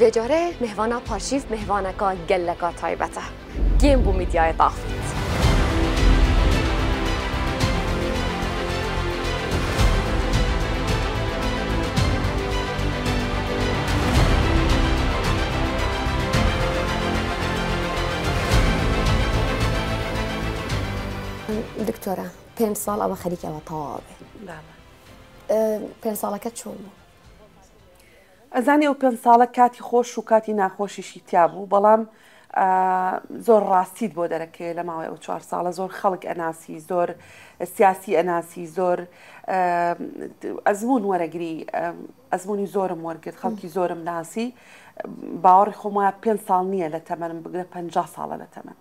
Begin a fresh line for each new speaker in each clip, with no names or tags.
وجاره مهوانا پارشیف مهوانکا گلکا تایبته گیم بو میدیای دافت سال او خریدی که خەریکەوە تەواوێ پێ ساڵەکە چون کدشونو؟
ئەزانێ ئەو پێ ساڵە کاتی خۆش و کاتی ناخۆشیشی تیا بوو بەڵام زۆر ڕاستیت بۆ دەرەکەی لە ماوەی ئەو چوار ساڵە زۆر خەڵک ئەناسی زۆر سیاسی ئەناسی زۆر ئەزمون وەرەگری ئەزمموی زۆرم وەرگرت خەڵکی زۆرم ناسی باوەڕی خۆمایە پێ ساڵ نییە لە تەمەنم بگرە پ ساڵە لە تەمەن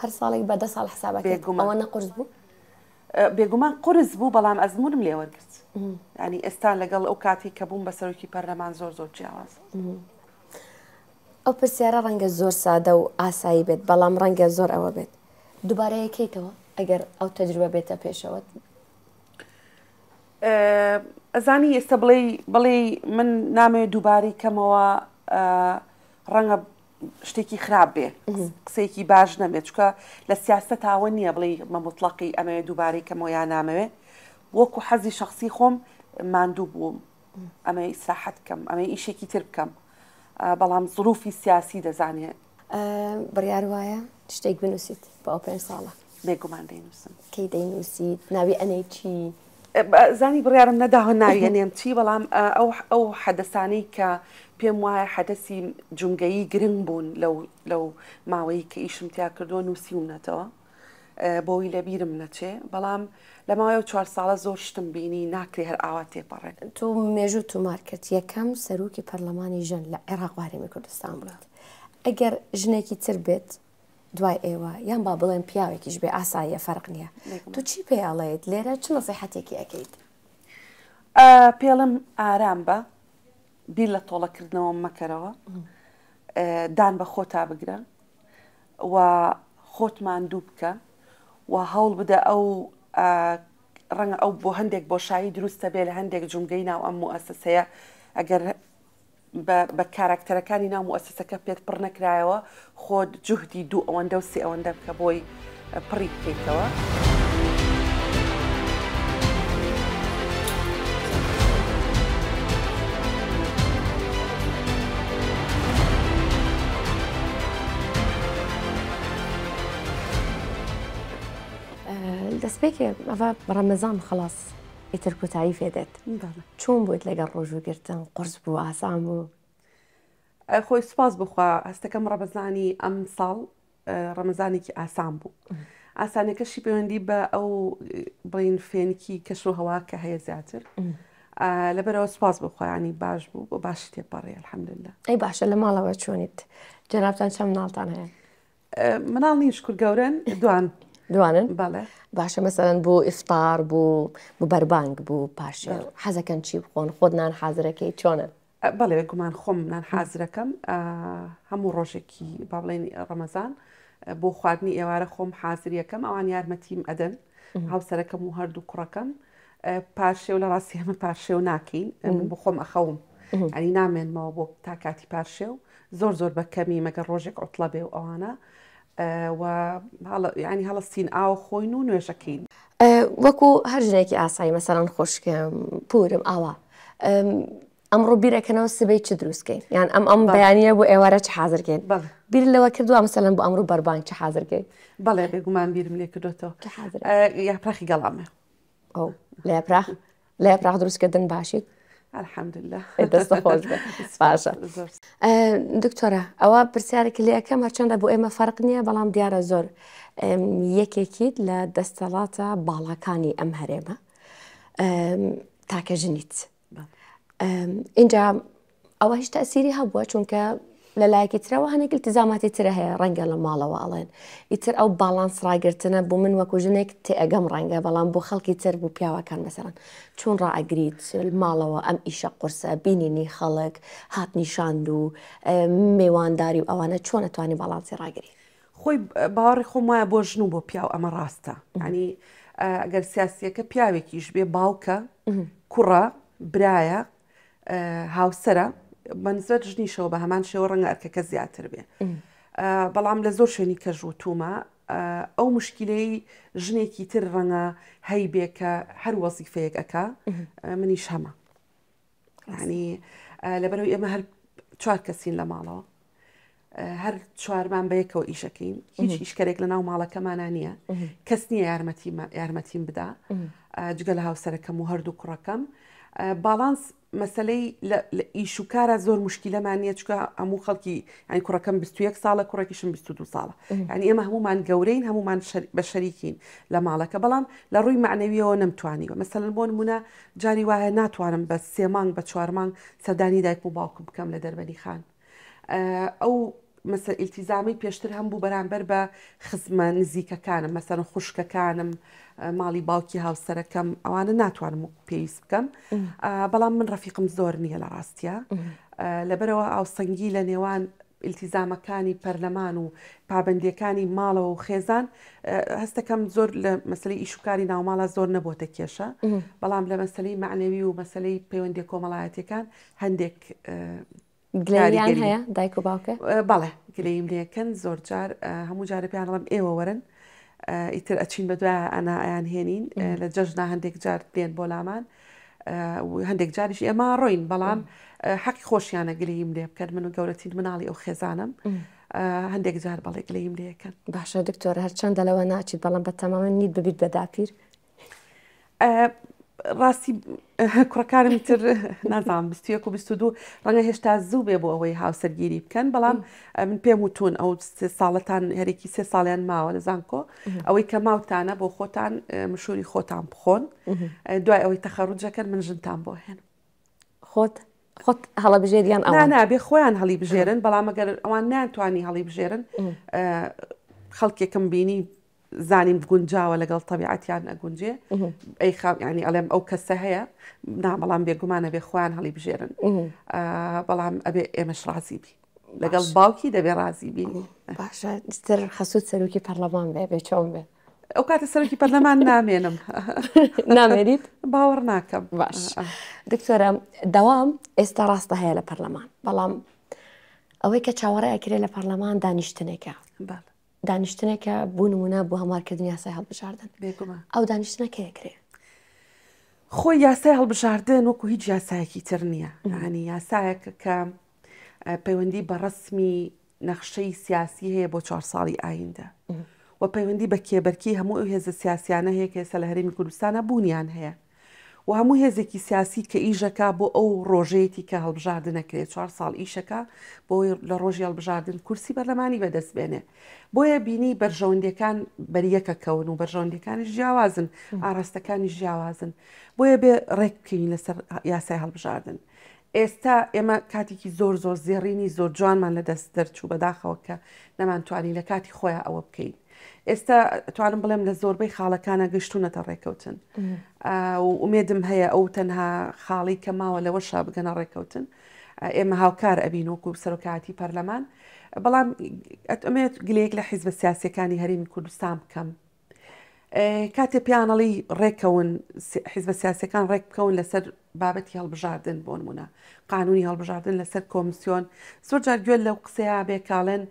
هەر ساڵێک بە دە ساڵ حسابەکە ئەوە نەقرس بوو بێگومان قرس بوو بەڵام ئەزمونم لێوەرگرت ینی ئێستا لەگەڵ ئەو کاتی کە بووم بە سەرۆکی پەرلەمان زۆر زۆر جیاواز
ئەو پرسیارە ڕەنگە زۆر سادە و ئاسایی بێت بەڵام ڕەنگە زۆر ئەوە بێت دووبارەیەکەیتەوە ئەگەر ئەو تەجروبە بێتە پێشەوەت
ئەزانی ئێستا بڵێ بڵێ من نامێ دووباری کەمەوە ڕەنگە شتێکی خراپ بێ قسەیەکی باش نەبێت چکە لە سیاست تاوە نییە بڵێ مە مطلقی ئەمەوێ دووبارەی کەمەوەیان نامەوێ وەکو حەزی شخصی خۆم ماندوو بووم ئەمە ئیسراحەت بکەم ئەمە ئیشێکی تر بکەم بەڵام زروفی سیاسی دەزانێ بڕیار وایە شتێک بنووسیت بە ئەو پێ ساڵە بێگومان دەینوسم کەی دەینووسیت ناوی ئەنەی چی؟ زانی بڕیارم نەداهە ناویێنێم چی بەڵام ئەو ئەو حەدەسانەی کە پێم وایە حەدەسی جونگایی گرنگ بوون لەو ماوەی کە ئیشمتیا کردووە نووسیونەتەوە بۆی لەبیرم نەچێ بەڵام لە ماوەی چوار ساڵە زۆر شتم بینی ناکرێ هەر ئاوا تێپەڕێت
تۆ مێژوو تومارکرد یەکەم سەرروکی پەرلەمانی ژەن لە عێراقوارێمی کوردستان بڵات ئەگەر ژنێکی تر بێت دوای ئێوە یان با بڵێن پیاوێکیش بێ ئاساییە فەرق نییە تو چی پێڵێت لێرە چ نسیحەتێکی ئەەکەیت
پێڵم ئارام بە بیر لە تۆڵەکردنەوە مەکەرەوە دان بە خۆتا بگرە و خۆتمان دوو بکە و هەوڵ بدە ئەو ڕەنگە ئەو بۆ هەندێک بۆشایی دروستە بێ لە هەندێک جونگەی ناو ئەم و ئەسەسەیە ئەگەر بە کاراکتەرەکانی ناو موسسەکە پێت پڕ نەکرایەوە خۆت جوهدی دوو ئەوەندە و سێ ئەوەندە بکە بۆی پڕی بکەیتەوە.
دەستپێکێ ئەوە ڕەمەزان خلاص ئیتر کۆتایی فێدێت چۆن بۆیت لەگەڵ ڕۆژوگرتن قرس بوو ئاسان بوو
خۆی سوپاس بخوا هەستەکەم ڕەبەزانی ئەم ساڵ ڕەمەزانێکی ئاسان بوو ئاسانەکەشی پەیوەندی بە ئەو بڵین فێنکی کەش و هەوا کە هەیە زیاتر. لەبەرەوە سپاس بخۆیانی باش بوو بۆ باش تێپەڕێ الحەمدلله
ئەی باشە لە ماڵەوە چۆنیت جەرابتان چەم ناڵتان هەیە مناڵ نین شکر گەورن دوان دوانن باشە مەسەرەن بۆ ئفتار بوو بەربانگ بوو پاشە حەزەکەن چی بخۆن خۆتنان حازرەکەی چۆنن
بەڵێ گومان خۆم نان حازرەکەم هەموو ڕۆژێکی با بڵێن ڕەمەزان بۆ خواردنی ئێوارە خۆم حازریەکەم ئەوان یارمەتیم ئەدەن هاوسەرەکەم و هەردوو کوڕەکەم پارشێو لە ڕاستی هەمە پارشێو ناکەین من بخۆم ئەخەوم ئەنی نامێنمەوە بۆ تا کاتی پارشێو زۆر زۆر بە کەمی مەگە ڕۆژێک ئۆتڵە بێ و ئەوانە و ینی هەڵستین ئاو خۆین و نوێشەکەین
وەکو هەر ژنێکی ئاسایی مەسەران خۆشکم پورم ئاوا ئەمڕۆ بیرەکەنەوە سبەی چ دروستکەین یان ئەم ئەم بەیانە بۆ ئێوارە چ حازرگەین بیر لەوە کردووە مەسەلەن بۆ ئەمڕۆ بەربان چ حازرگەی بەڵێ بێگومان بیرم لێ کردوێتەوە یاپراخی گەڵامە ئەو لە یاپراخ لە یاپراخ دروستکردن باشیت
الحمدله
دەستە خۆش باشە دکتۆرە ئەوە پرسیارێک لەکەم هەرچەندە بۆ ئێمە فەرق نییە بەڵام دیارە زۆر یەکێکیت لە دەستەڵاتە باڵەکانی ئەم هەرێمە تاکە ژنیت اینجا ئەوە هیچ تەسیری هەبووە چونکە لە لایەکی ترەوە هەنێک التزاماتی ترە هەیە ڕەنگە لە ماڵەوە ئەڵێن ئیتر ئەو باڵانس ڕاگرتنە بۆ من وەکو ژنێک تێگەم ڕەنگە بەڵام بۆ خەڵکی تر بوو پیاوەکان مەسەران چۆن ڕائگریت ماڵەوە ئەم ئیشە قورسە بینینی خەڵک هاتنیشاند و میێوانداری و ئەوانە چۆن ئەتوانی باڵانسی ڕاگری
خۆی باوەڕی خۆم وایە بۆ ژن و بۆ پیاو ئەمە ڕاستە ینی ئەگەر سیاسیەکە پیاوێکیش بێ باوکە کوڕە برایە هاوسرە بەنزە دژنیشەوە بە هەمان شێوە ڕەنگە ئەرکەکە زیاتر بێ بەڵام لە زۆر شوێنی کە ژووتومە ئەو مشکلەی ژنێکی تر ڕەنگە هەی بێ کە هەر وەزیفەیەک ئەکا منیش هەمە ینی لەبەرەوەی ئێمە هەر چوار کەسین لە ماڵەوە هەر چوارمان بەیەکەوە ئیشەکەین هیچ ئیشکارێک لە ناو ماڵەکەمانە نییە کەس نییە یارمەتی یارمەتیم بدا جگە لە هاوسەرەکەم و هەردوو کوڕەکەم باڵانس مەسلەی ئیشوکارە زۆر مشکیلەمان نیە چکە هەموو خەڵکی ئەنی کوڕەکەم 21 ساڵە کوڕێکیشم 22 ساڵە ینی ئێمە هەمومان گەورەین هەمومان بە شەریکین لە ماڵەکە بەڵام لە ڕووی معنەویەوە نەمتوانیوە مەسەن بۆ نمونە جاری وایە ناتوانم بە سێمانگ بە چوارمانگ سەردانی دایک و باوکم بکەم لە دەربەنی خان ئەو مەسە ئیلتیزامی پێشتر هەم بوو بەرامبەر بە خزمە نزیکەکانم مەسەر خوشکەکانم ماڵی باوکی هاوسەرەکەم ئەوانە ناتوانم پێویست بکەم بەڵام من ڕەفیقم زۆر نییە لە ڕاستە لەبەرەوە ئاوسەنگی لە نێوان ئیلتیزامەکانی پەرلەمان و پابندیەکانی ماڵەوە و خێزان هەستەکەم زۆر لە مەسلەی ئیشوکاری ناوماڵە زۆر نەبووتە کێشە بەڵام لە مەسلەی معنەوی و مەسلەی پەیوەندی کۆمەڵایەتەکان هەندێک گلیان هەیە دایک و باوکە بەڵێ گلیم لەکەن زۆر جار هەموو جارە پێیانڵم ئێوە وەرن ئیتر ئەچین بە دوای ئەنا ئەیان هێنین لە جەژنا هەندێک جار دێن بۆ لامان هەندێک جاریش ئێمە ڕۆین بەڵام حەقی خۆشیانە گلیم لێ بکەن من و گەورەتین مناڵی ئەو خێزانم. هەندێک جار بەڵێک لەیم لەکەن
باشە دکتۆر هەرچەندە لەوە ناچیت بەڵام بە تەماما نیت ببیت بەداپیر
ڕاستی کوڕەکانم تر نازانام بیەک و دو ڕەنگە هێشتا زوو بێ بۆ ئەوەی هاوسەرگیری بکەن بەڵام من پێم وتون ئەو ساڵەتان هەرێکی سێ ساڵیان ماوە لە زانکۆ ئەوەی کە ماوتانە بۆ خۆتان مشوری خۆتان بخۆن دوای ئەوەی تەخەڕوجەکەن من
ژنتان بۆ هێن خۆت خۆت هەڵە بژێریان
ئەوان نابێ خۆیان هەڵی بژێرن بەڵام ئەگەر ئەوان ناتوانانی هەڵی بژێرن خەڵکێکم بینی زانیم بگونجاوە لەگەڵ تەبیعەتیان ئەگونجێ ئەی ینی ئەڵێم ئەو کەسە هەیە نامەڵام بێگومانە بێ خۆیان هەڵی بژێرن بەڵام ئەبێ ئێمەش ڕازی بی لەگەڵ باوکی دەبێ ڕازی
بینی باشتر خەسوود سەرروکی پەرلەمان بێ بێ چۆن بێ ئەو کاتە سەرکی پەرلەمان نامێنم نامێریت باوەڕ ناکەم باش دکتۆرە دەوام ئێستا ڕاستە هەیە لە پەرلەمان بەڵام ئەوەی کە چاوەڕێ ئەکرێ لە پەرلەمان دانیشتنێکە بەڵ دانیشتنێکە بوو نمونە بۆ هەمارکردنی یاسای هەڵبژاردن ئەو دانیشتنەکەیەکرێ خۆی یاسای هەڵبژاردن
وەکو هیچ یاسایەکی تر نییە ینی یاسایەکە کە پەیوەندی بە ڕسمی نەخشەی سیاسی هەیە بۆ چهار ساڵی ئایندە و پەیوەندی بە کێبەرکی هەموو ئەو هێزە سیاسیانە هەیە کە ئێستا لە هەرمی کوردستانە بوونیان هەیە و هەموو هێزێکی سیاسی کە ئیژەکە بۆ ئەو ڕۆژەیەتی کە هەڵبژاردن نەکرێت چوار ساڵ ئیشەکە بۆ لە ڕۆژی هەڵبژاردن کورسی بەرلەمانی بەدەستبێنێ بۆیە بینی بەرژەوندەکان بەریەکە کەون و بەرژەوندەکانی ژیاوازن ئاراستەکانی ژیاوازن بۆیە بێ ڕێککەین لەسەر یاسای هەڵبژاردن. ئێستا ئێمە کاتێکی زۆر زۆر زێڕینی زۆر جوانمان لەدەست دەرچوو بەداخەوە کە نەمانتوانی لە کاتی خۆیان ئەوە بکەین. ئێستا توانم بڵێم لە زۆربەی خاڵەکانە گەشتونەتە ڕێکەوتن ومێدم هەیە ئەو تەنها خاڵی کە ماوە لەوەشا بگەنە ڕێکەوتن ئێمە هاوکار ئەبین وەکو سەرۆکاتی پەرلەمان بەڵام ئەتمێت گلەیەک لە حیزب سیاسەکانی هەرمی کوردستان بکەم کاتێ پیانەڵی ڕێکەون حیزب سیاسەکان ڕێک بکەون لەسەر بابەتی هەڵبژاردن بۆ نمونە قانونی هەڵبژاردن لەسەر کۆمسیۆن زۆرجار گوێن لەو قسەیە بێ کاڵێن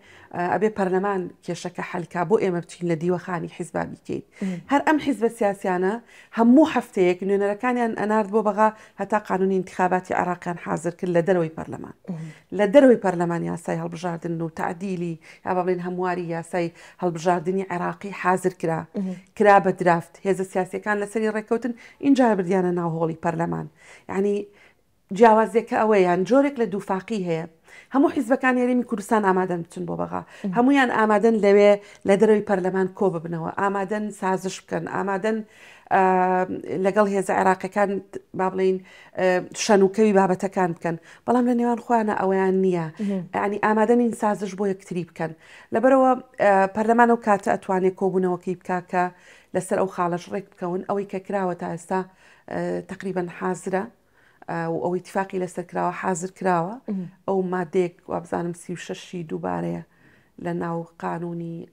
ئەبێ پەرلەمان کێشەکە حلکا بۆ ئێمە بچین لە دیوەخانی حیزبا بکەیت هەر ئەم حیزبە سیاسیانە هەموو هەفتەیەک نوێنەرەکانیان ئەنارد بۆ بەغا هەتا قانونی انتخاباتی عراقیان حاضر کرد لە دەرەوەی پەرلەمان لە دەرەوەی پەرلەمان یاسای هەڵبژاردن و تعدیلی یا بڵێن هەمواری یاسای هەڵبژاردننی عراقی حاضر کرا کرا بە درافت هێزە سیاسەکان لەسەری ڕێککەوتن اینجا بردیانە ناوهۆڵی پەرلەمان ینی جیاوازێکە ئەوە یان جۆرێک لە دووفاقی هەیە هەموو حیزبەکان هێرمی کوردستان ئامادەن بچن بۆ بەغا هەمویان ئامادەن لەوێ لە دەرەوەی پەرلەمان کۆ ببنەوە ئامادەن سازش بکەن ئامادەن لەگەڵ هێز عێراقەکان با بڵین شەنوکەوی بابەتەکان بکەن بەڵام لە نێوان خوانە ئەویان نییە ینی ئامادەنین سازش بۆ یەکتری بکەن لەبەرەوە پەرلەمانەوە کاتە ئەتوانێت کۆبوونەوەکی بکاکە لەسەر ئەو خاڵش ڕێک بکەون ئەوەی کە کراوە تا ئێستا تقریبا حازرە و ئەو اتفاقی لەسەرکراوە حازر کراوە ئەو مادێک وابزانم سی و شەشی دووبارەیە لە ناو قانونی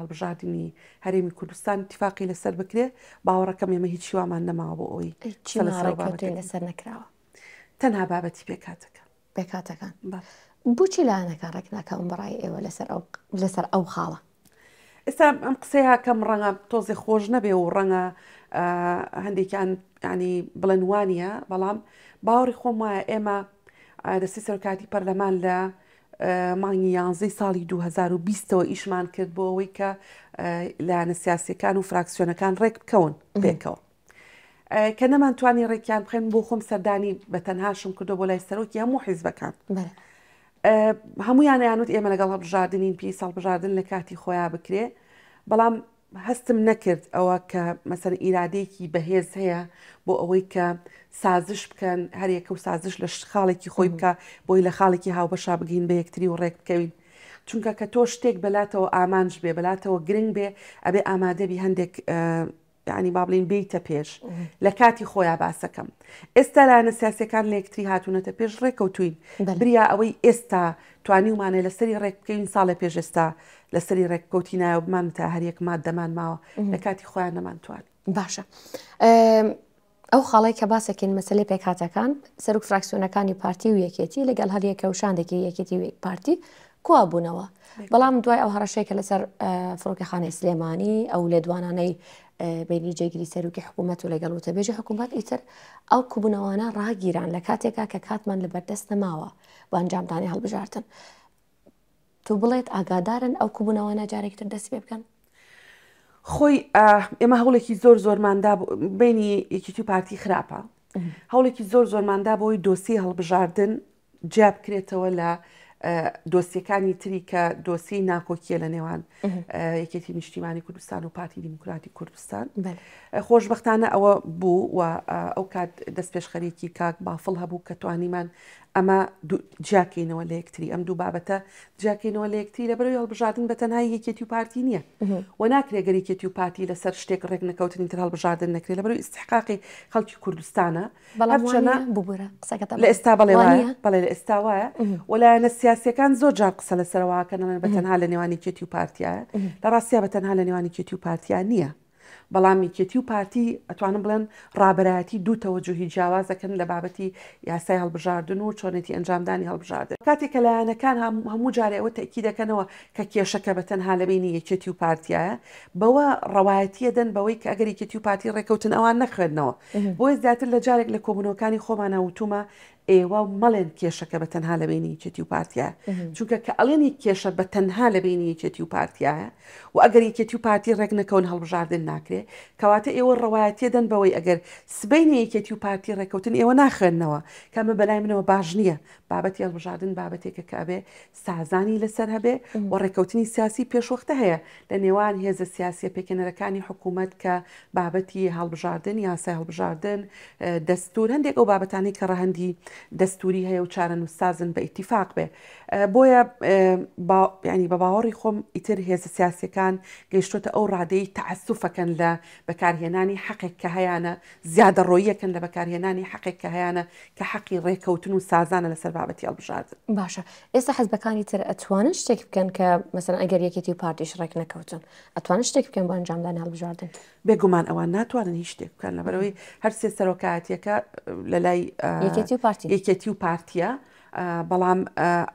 هەڵبژاردننی هەرێمی کوردستان اتفاقی لەسەر بکرێ باوەڕەکەم ئێمە هیچ شیوامان نەماوە بۆ ئەوی لەسەر
نکراوە تەنها بابەتی پێکاتەکە پێکاتەکان بچی لاەکە ڕێکناکە ئەم بڕای ئێوە لەسەر ئەو خاڵە
ئێستا ئەم قسەیە کەم ڕەنگە تۆزی خۆش نەبێ و ڕەنگە هەندێکیان ینی بڵندوانە بەڵام باوری خۆم وایە ئێمە دەستی سەرکاتی پەرلەمان لە مانگی یانزەی ساڵی 2020ەوە ئیشمان کرد بۆ ئەوەی کە لایەنە سیاسەکان و فراکسیۆنەکان ڕێک بکەون پێکەوە. کە نەمانتوانی ڕێکیان بخێن بۆ خۆم سەردانی بە تەنهاشم کردو بۆ لای سەرۆکی هەموو حیزبەکان. هەمویان یانوت ئێمە لەگەڵ هەبژاردنین پێی ساڵبژاردن لە کاتی خۆیان بکرێ بەڵام هەستم نەکرد ئەوە کە مەسەر ئیرادێکی بەهێز هەیە بۆ ئەوەی کە سازش بکەن هەریەکە و سازش لە خاڵێکی خۆی بکە بۆی لە خاڵێکی هاوبەشا بگین بە یەکتری و ڕێک بکەوین چونکە کە تۆ شتێک بەلاتەوە ئامانج بێ بەلاتەوە گرنگ بێ ئەبێ ئامادەبی هەندێک ینی بابلین بیتە پێش لە کاتی خۆیان باسەکەم ئێستا لە نەسیاسەکان لەکتری هاتوونەتە پێش ڕێکەوتوین بریا ئەوەی ئێستا توانیومانە لەسری ڕێککەین ساڵە پێشێستا لەسری ڕێککەوتی نایە بمان تا هەریەک مات دەمان ماوە
لە کاتی خۆیان نەمانتوان باشە. ئەو خاڵی کە باسەکەین مەسلەی پێکاتەکان سەرک فراکسیۆنەکانی پارتی و یەکێتی لەگەڵ هەریەکە وشاندێکی یەکێتی پارتی کوابوونەوە بەڵام دوای ئەو هەرشەیەکە لەسەر فڕۆکەخانەی سلێمانی ئەو لێدوانانەی بینی جێگیری سەرروکی حکوومەت و لەگەڵ وتەبێژی حکوومەت ئیتر ئەو کوبوونەوانە ڕاگیران لە کاتێکا کە کاتمان لە بەردەست نەماوە بە ئەنجامدانی هەڵبژارتن. تۆ بڵێت ئاگادارن ئەو کوبوونەوانە جارێکتر دەست پێ بکەن.
خۆی ئێمە هەوڵێکی زۆر زۆرماندا بینی یەکیتی پارتی خراپە. هەوڵێکی زۆر زۆرماندا بۆی دۆسی هەڵبژاردن جیاب کرێتەوە لە دۆستیەکانی تری کە دۆسی ناکۆکیە لە نێوان یەکێتی نیشتیمانی کوردستان و پارتی دیموکراتی کوردستان خۆشببختانە ئەوە بوو و ئەو کات دەست پێشخەرێکی کاک بافڵ هەبوو کە توانیمان ئەمە جاکەینەوە لە یەکتری ئەم دوو بابەتە جاکەینەوە لە یەکتری لە بەرەوەی هەڵبژاردن بە تەنهای یەکێتی و پارتی نییە و ناکرێگەری کێتی و پاتی لەسەر شتێک ڕێک نەکەوتنی تر هەڵبژاردن نەکرێت لە بەرەوەی استحقاقی خەڵکی کوردستانە
لە ئێستا بڵێ
بەڵێ لە ئێستا وایە وەلایەنە سیاسەکان زۆر جار قسە لەسەرەوەکەنەوە بە تەنها لە نێوانی کێتی و پارتیایە لە ڕاستیا بە تەنها لە نێوانی کێتی و پارتیا نییە. بەڵام یەکێتی و پارتی ئەتوانم بڵێن ڕابەتی دوو تەوەجوهی جیاوازەکەن لە بابەتی یاسای هەڵبژاردن و چۆنێتی ئەنجامدانی هەڵبژاردن کاتێک کە لایەنەکان هەموو جارێ ئەوە تەکی دەکەنەوە کە کێشەکە بە تەنها لەبینی یەکێتی و پارتیایە بەوە ڕەوایەتیە دەن بەوەی کە ئەگەر یەکێتی و پارتی ڕێکەوتن ئەوان نەخوێندنەوە بۆی زیاتر لە جارێک لە کۆبنەوەکانی خۆمانە وتومە ئێوە مەڵێن کێشەکە بە تەنها لە بینی چێتی و پارتیە چونکە کە ئەڵێنی کێشە بە تەنها لە بینی چێتی و پارتیایە و ئەگەر یەکێتی و پارتی ڕێک نەکەون هەڵبژاردن ناکرێت کەواتە ئێوە ڕەوایەتێ دەن بەوەی ئەگەر سبینی یەکێتی و پارتی ڕێکەوتن ئێوە ناخێننەوە کەمە بەلای منەوە باش نییە بابەتی هەڵبژاردن بابەتێکە کابێ سازانی لەسەر هەبێ و ڕێکەوتنی سیاسی پێشوەختە هەیە لە نێوان هێزە سیاسیە پێکەنەرەکانی حکوومەت کە بابەتی هەڵبژاردن یاسای هەڵبژاردن دەستور هەندێک ئەو بابەتانی کە ڕەهندی دەستوری هەیە و چارە و سازن بە ئیتیفاق بێ بۆیە ینی بە باوەڕی خۆم ئیتر هێزە سیاسەکان گەیشتوتە ئەو ڕادەی تەعسوفەکەن لە بەکارهێنانی حەقێک کە هەیەە زیادە ڕۆیەکەن لە بەکارهێنانی حەقێک کە هەیەە کە حەقی ڕێککەوتن و سازانە لەسەر بابەتی هەڵبژاردن
باشە ئێستا حەزبەکانی تر ئەتوانن شتێک بکەن کە مەسەر ئەگەر یەکێتی و پارتیش ڕێک نەکەوتن ئەتوانن شتێک بکەن بۆ ئەنجامدان هەڵبژاردن بێگومان ئەوان ناتوانن هیچ
شتێک بکەن لەبەرەوەی
هەر سێ سەرۆکاتیەکە
لە لای یەکێتی و پارتی یەکێتی و پارتیە بەڵام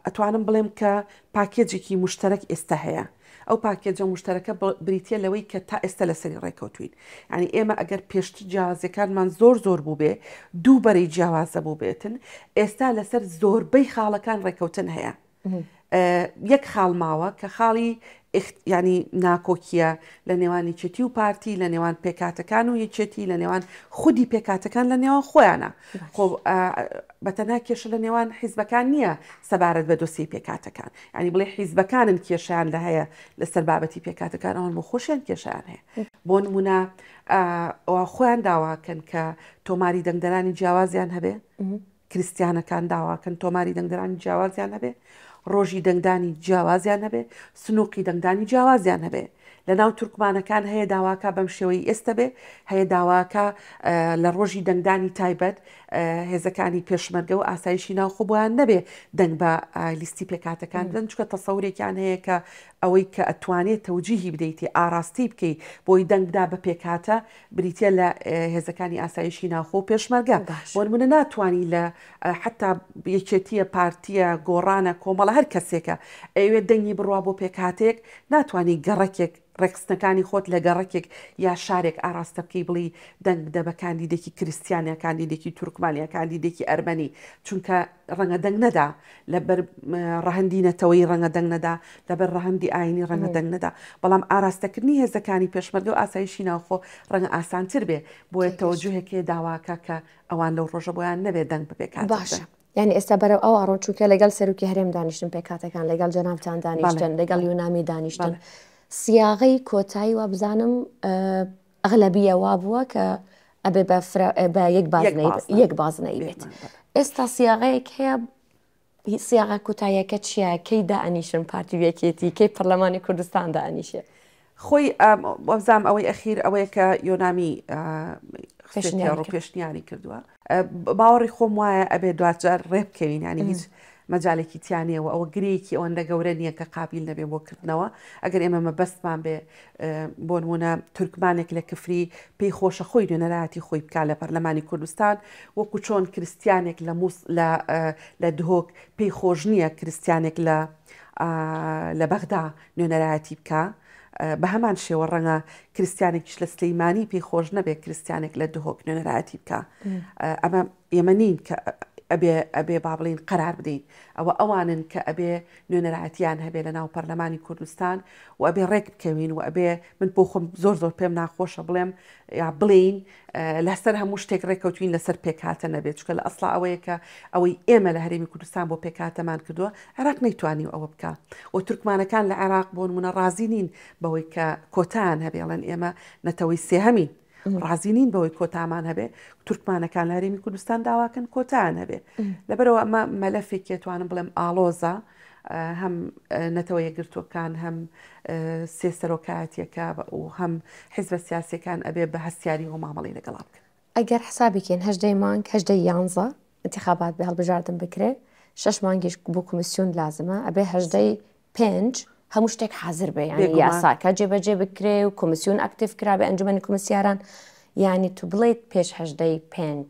ئەتوانم بڵێم کە پاکێجێکی مشتەرەك ئێستا هەیە ئەو پاکێجە مشتەکە بریتە لەوەی کە تا ئێستا لەسری ڕێکوتوین ینی ئێمە ئەگەر پێشتر جیاوازەکانمان زۆر زۆر بوو بێ دوو بەری جیاوازە بوو بێتن ئێستا لەسەر زۆربەی خاڵەکان ڕێکەوتن هەیە. یەک خاڵ ماوە کە خاڵی ینی ناکۆکیە لە نێوانی چێتی و پارتی لە نێوان پێکاتەکان و یەچێتی لە نێوان خودی پێکاتەکان لە نێوان خۆیانە بەتەنا کێشە لە نێوان حیزبەکان نییە سەبارەت بە دۆسی پێکاتەکان ینی بڵێ حیزبەکانن کێشیان لە هەیە لە سەربابەتی پێکاتەکان ئەوان بۆ خۆشیان کێشیان هەیە بۆ نمونە خۆیان داواکەن کە تۆماری دەنگدەرانی جیاوازیان هەبێ کریسیانەکان داواکەن تۆماری دەنگدەرانی جیاوازیان هەبێ ڕۆژی دەنگدانی جیاوازیان هەبێ سنووقی دەنگدانی جیاوازیان هەبێ لە ناو تورکمانەکان هەیە داواکە بەم شێوەی ئێستا بێ هەیە داواکە لە ڕۆژی دەنگدانی تایبەت هێزەکانی پێشمەرگە و ئاسایشی ناوخۆبووان نەبێ دەنگ بە لیستی پێکاتەکان دەن چکە تەسەورێکیان هەیە کە ئەوەی کە ئەتوانێت تەوجیهی بدەیتی ئاراستی بکەیت بۆی دەنگدا بە پێکاتە بریتە لە هێزەکانی ئاسایشی ناوخۆ پێشمەرگە بۆمونە ناتوانانی لە حتا یەکێتیە پارتیە گۆڕانە کۆمەڵە هەر کەسێکە ئەوێ دەنگی بڕوا بۆ پێکاتێک ناتوانانی گەڕکێک ڕێکستنەکانی خۆت لە گەڕکێک یا شارێک ئاراستە بکەی بڵی دەنگ دەبەکانی دێکی کریسیانەکانی دێکی تورکمانیەکانی دێکی ئەرمەنی چونکە ڕەنگە دەنگ نەدا لەبەر ڕەهندینەتەوەی ڕەنگە دەنگ نەدا لەبەر ڕەهندی ئاینی ڕەنگە دەنگ نەدا بەڵام ئاراستەکردنی هێزەکانی پێشمەرگە و ئاسایشی ناوخۆ ڕەنگە ئاسانتر بێ بۆیە تەوەجوهێکێ داواکە کە ئەوان لەو ڕۆژە بۆیان نەبێت دەنگ بپێکات
باشە. ینی ئێستا بەرەو ئەو ڕۆچووکە لەگەڵ سەرروکی هەرێم دانیشتن پێکاتەکان لەگەڵ جەنابتان دانیشتن لەگەڵ یونامی دانیشتن سیاغی کۆتایی و بزانم ئەغلبیە وا بووە کە ئەبێ بە یەک باز نەیبێت ئێستا سیاغەیەک هەیە سیاغا کۆتاییەکە چیە کەی دائنیشن پارتی وەکێتی کەی پەرلەمانی کوردستان دانیشە خۆی وەبزام ئەوەی ئەخیر
ئەوەیە کە یۆنامی خشتیان ڕۆپێشنیانی کردووە باوەڕی خۆم وایە ئەبێ دواتجار ڕێبکەوینانی هیچ مەجالێکی تیانەوە ئەوە گرێکی ئەوەندە گەورە نییە کە قابل نەبێ بۆکردنەوە ئەگەر ئێمە مەبەستمان بێ بۆ نمونە تورکمانێک لە کفری پێی خۆشە خۆی دوێنەراتی خۆی بکە لە پەرلەمانی کوردستان وەکو چۆن کرستیانێک لە دهۆک پێی خۆش نییە کرستیانێک لە لە بەغدا نوێنەرایەتی بکە. بە هەمان شێوە ڕەنگە کرستیانێکیش لە سلەیمانی پێی خۆش نەبێت کرستیانێک لە دهۆک نوێنەرەتی بکە ئەمە ئێمە نین کە ئەبێ ئەبێ با بڵین قەرار بدەین ئەوە ئەوانن کە ئەبێ نوێنەراتیان هەبێ لە ناو پەرلەمانی کوردستان و ئەبێ ڕێک بکەوین و ئەبێ من بۆ خۆم زۆر زۆر پێم ناخۆشە بڵێم یا بڵین لەسەر هەموو شتێک ڕێککەوتوین لەسەر پێکاتە نەبێت چکە لە ئەسڵ ئەوەیە کە ئەوەی ئێمە لە هەرێمی کوردستان بۆ پێکاتەمان کردووە عراق نەیتوانی ئەوە بکە و تورکمانەکان لە عێراق بۆن منە ڕازی نین بەوەی کە کۆتان هەبێڵەن ئێمە نەتەوەی سێهمین ڕازینین بەوەی کۆتامان هەبێ تورکمانەکان لە هەرێمی کوردستان داواکەن کۆتان هەبێ لەبەرەوە ئەمە مەلەفێکێتوانم بڵێم ئالۆزە هەم نەتەوە یەگرتوەکان هەم سێسەرۆکاتیەکە و هەم حیزبە سیاسەکان ئەبێ بە هەستیاری و مامەڵی لەگەڵا بکەن
ئەگەر حسابێکین هەشدەی مانگ هەشدەی یانزە انتخابات بە هەڵبژاردن بکرێ شش مانگیش بۆ کمیسیون لازمە ئەبێ هەشدەی پێنج هەموو شتێک حاضر بێ یانی یاساکە جێبەجێ بکرێ و کمیسیون ئەکتیف کرابێ ئەنجمەی کمیسیاران یانی تو بڵیت پێش هەشدەی پێنج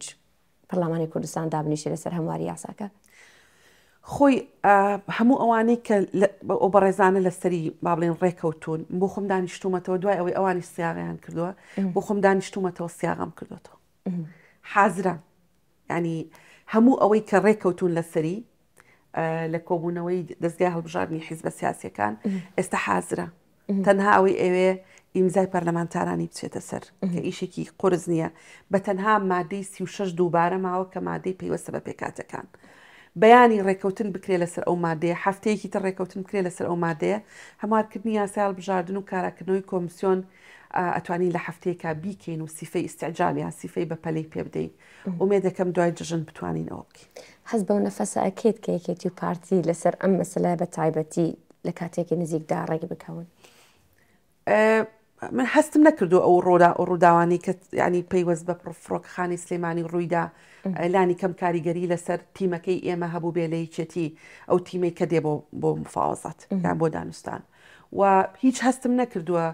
پەرلامانی کوردستان دابنیشی لەسەر هەمواری یاساکە خۆی هەموو ئەوانەی کە
ئەو بەڕێزانە لە سەری با بڵێن ڕێکەوتون بۆ خۆم دانیشتومەتەوە دوای ئەوەی ئەوانی سیاغیان کردووە بۆ خۆم دانیشتومەتەوە سیاغام کردوەوە حازرە ینی هەموو ئەوەی کە ڕێکەوتون لە سەری لە کۆبوونەوەی دەستگای هەڵبژارنی حیز بە سیاسەکان ئێستا حازرە تەنها ئەوەی ئێوێ ئیمزای پەرلەمانتارانی بچێتە سەر کە ئیشێکی قرز نییە بە تەنها مادەی سی و شش دووبارە ماوە کە مادەی پێیوەسە بە پێکاتەکان. بەیانی ڕێکەوتن بکرێ لەسەر ئەو مادەیە هەفتەیەکی تر ڕێکەوتن بکرێ لەسەر ئەو مادەیە هەمارکردنی یاسای هەڵبژاردن و کاراکردنەوەی کۆمسیۆن ئەتوانین لە هەفتەیەکە بیکەین و سیفەی ئیسعجال یان سیفەی بە پەلی پێ بدەین ومێ دەکەم دوای دژن
بتوانین ئەوکی حەز بەو نەفەسە ئەکێت کە یەکێتی و پارتی لەسەر ئەم مەسلای بە تایبەتی لە کاتێکی نزیکدا ڕێک بکەون
من هەستم نەکردو ئەو ڕۆدا ئەو ڕووداوانی کە ینی پەیوەست بە فڕۆکخانی سلێمانی ڕوویدا لانی کەم کاریگەری لەسەر تیمەکەی ئێمە هەبوو بێ لە یچێتی ئەو تیمەی کە دێ بۆ مفاوزات یان بۆ دانوستان. و هیچ هەستم نەکردووە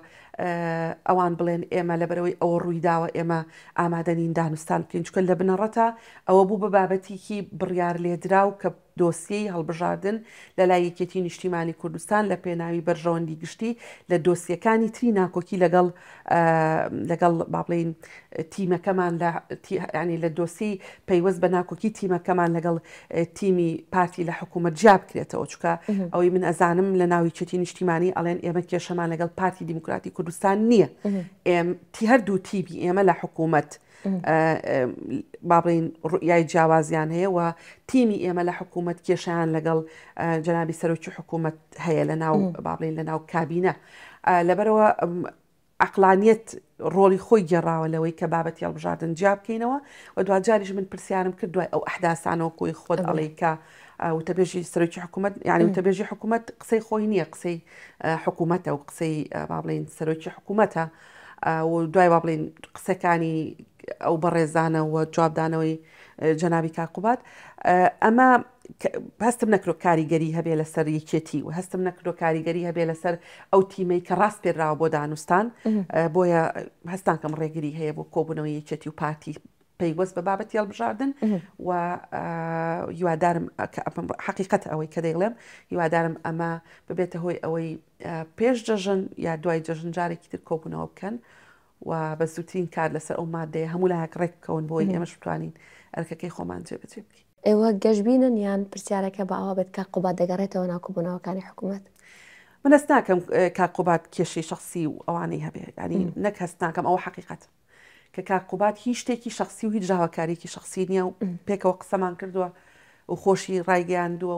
ئەوان بڵێن ئێمە لە بەرەوەی ئەوە ڕوویداوە ئێمە ئامادەنین دانوستان بکەین چکە لە بنەڕەتە ئەوە بوو بە بابەتێکی بڕیار لێدرا و کە دۆسیی هەڵبژاردن لە لای یەکێتی نیشتیمانی کوردستان لە پێناوی بەرژەوەندی گشتی لە دۆسیەکانی تری ناکۆکی لەگەڵ لەگەڵ باڵین تیمەکەمان ینی لە دۆسی پەیوەست بە ناکۆکی تیمەکەمان لەگەڵ تیمی پارتی لە حکوومەت جیاب کرێتەوە چکە ئەوەی من ئەزانم لە ناوی چێتی نیشتیمانی ئەڵێن ئێمە کێشەمان لەگەڵ پارتی دیموکراتی کوردستان نییە ئێم تی هەردوو تیبی ئێمە لە حکوومەت بابڵین ڕویای جیاوازیان هەیە و تیمی ئێمە لە حکوومەت کێشیان لەگەڵ جەنابی سەرۆکی حکوومەت هەیە لە ناو بابڵین لە ناو کابینە لەبەرەوە ئەقلانیت ڕۆلی خۆی گێڕاوە لەوەی کە بابەت هەڵبژاردن جیاب بکەینەوە و دوجاریش من پرسیارم کرد دوای ئەو ئەحداسانەوە کۆی خۆت ئەڵیکە. وتەبێژی سەرکی حکوومەت یعنی وتەبێژی حکوومەت قسەی خۆی نییە قسەی حکوومەتە و قسەی با بڵین سەرۆکی حکوومەتە دوای با بڵین قسەکانی ئەو بەڕێزانەوە جوابدانەوەی جەناوی کاکوبات ئەمە هەستم نەکرۆ کاریگەری هەبێ لەسەر یەکێتی و هەستم نەکرۆ کاریگەری هەبێ لەسەر ئەو تیمەی کە ڕاست پێراوە بۆ دانوستان بۆیە هەستان کەم ڕێگری هەیە بۆ کۆبوونەوە یەکێتی و پارتی پەیوەست بە بابەت هێڵبژاردن و هیوادارم حقیقەت ئەوەی کە دەیڵێم هیوادارم ئەمە ببێتە هۆی ئەوەی پێش دەژن یا دوای دەژن جارێکی تر کۆبوونەوە بکەن. و بە زووترین کار لەسەر ئەو مادەیە هەموو لایەک ڕێککەون بۆی ئێمەش بتوانین ئەرکەکەی خۆمان توێ
بچێ بکەین ئێوە گەشببینن یان پرسیارەکە بە ئەوە بێت کا قوبات دەگەڕێتەوە ناکوبوونەوەکانی حکوومەت
من هەست ناکەم کا قوبات کێشەی شخصی و ئەوانەی هەبێ ینی نەک هەست ناکەم ئەو حقیقت کە کا قوبات هیچ شتێکی شخصی و هیچ جاواکارێکی شخصی نییە و پێکەوە قسەمان کردووە و خۆشی ڕایگەیاندووە